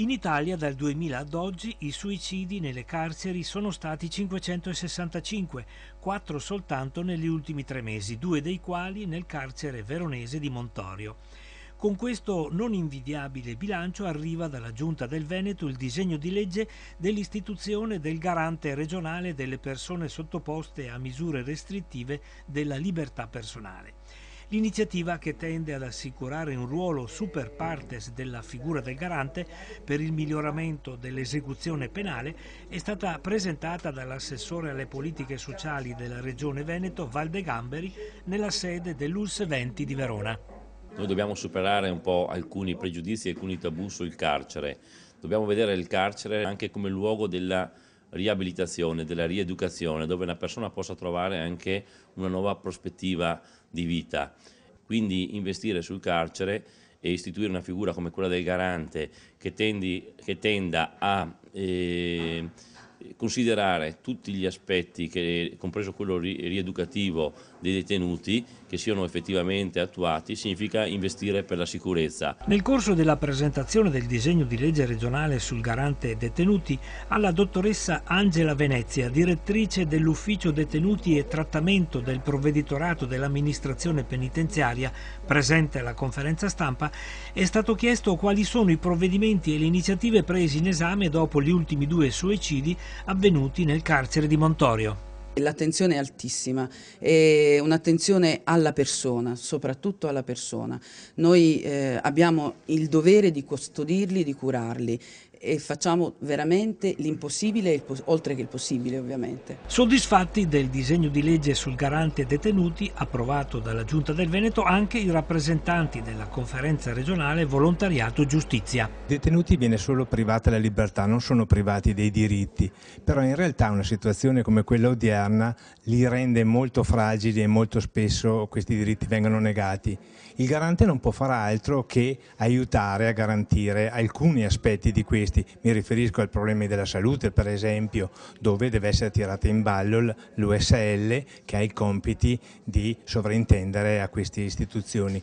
In Italia dal 2000 ad oggi i suicidi nelle carceri sono stati 565, quattro soltanto negli ultimi tre mesi, due dei quali nel carcere veronese di Montorio. Con questo non invidiabile bilancio arriva dalla Giunta del Veneto il disegno di legge dell'istituzione del garante regionale delle persone sottoposte a misure restrittive della libertà personale l'iniziativa che tende ad assicurare un ruolo super partes della figura del garante per il miglioramento dell'esecuzione penale è stata presentata dall'assessore alle politiche sociali della Regione Veneto Valde Gamberi nella sede dell'ULS 20 di Verona. Noi dobbiamo superare un po' alcuni pregiudizi, alcuni tabù sul carcere. Dobbiamo vedere il carcere anche come luogo della riabilitazione, della rieducazione, dove una persona possa trovare anche una nuova prospettiva di vita. Quindi investire sul carcere e istituire una figura come quella del garante che, tendi, che tenda a eh, considerare tutti gli aspetti, che, compreso quello ri rieducativo dei detenuti, che siano effettivamente attuati, significa investire per la sicurezza. Nel corso della presentazione del disegno di legge regionale sul garante detenuti, alla dottoressa Angela Venezia, direttrice dell'ufficio detenuti e trattamento del provveditorato dell'amministrazione penitenziaria, presente alla conferenza stampa, è stato chiesto quali sono i provvedimenti e le iniziative presi in esame dopo gli ultimi due suicidi avvenuti nel carcere di Montorio. L'attenzione è altissima, è un'attenzione alla persona, soprattutto alla persona. Noi eh, abbiamo il dovere di custodirli, di curarli e facciamo veramente l'impossibile, oltre che il possibile ovviamente. Soddisfatti del disegno di legge sul garante detenuti approvato dalla Giunta del Veneto anche i rappresentanti della conferenza regionale volontariato giustizia. detenuti viene solo privata la libertà, non sono privati dei diritti, però in realtà una situazione come quella odierna interna li rende molto fragili e molto spesso questi diritti vengono negati. Il garante non può fare altro che aiutare a garantire alcuni aspetti di questi, mi riferisco ai problemi della salute per esempio, dove deve essere tirata in ballo l'USL che ha i compiti di sovrintendere a queste istituzioni,